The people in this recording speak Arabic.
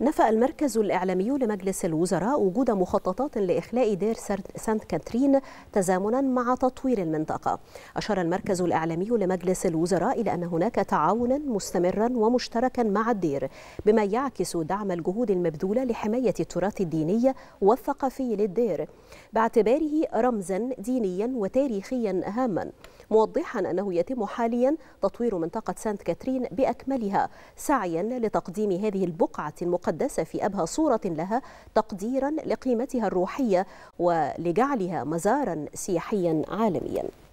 نفى المركز الإعلامي لمجلس الوزراء وجود مخططات لإخلاء دير سانت كاترين تزامنا مع تطوير المنطقة أشار المركز الإعلامي لمجلس الوزراء إلى أن هناك تعاونا مستمرا ومشتركا مع الدير بما يعكس دعم الجهود المبذولة لحماية التراث الديني والثقافي للدير باعتباره رمزا دينيا وتاريخيا هاما موضحا أنه يتم حاليا تطوير منطقة سانت كاترين بأكملها سعيا لتقديم هذه البقعة المقدسة المقدسة في أبهى صورة لها تقديرا لقيمتها الروحية ولجعلها مزارا سياحيا عالميا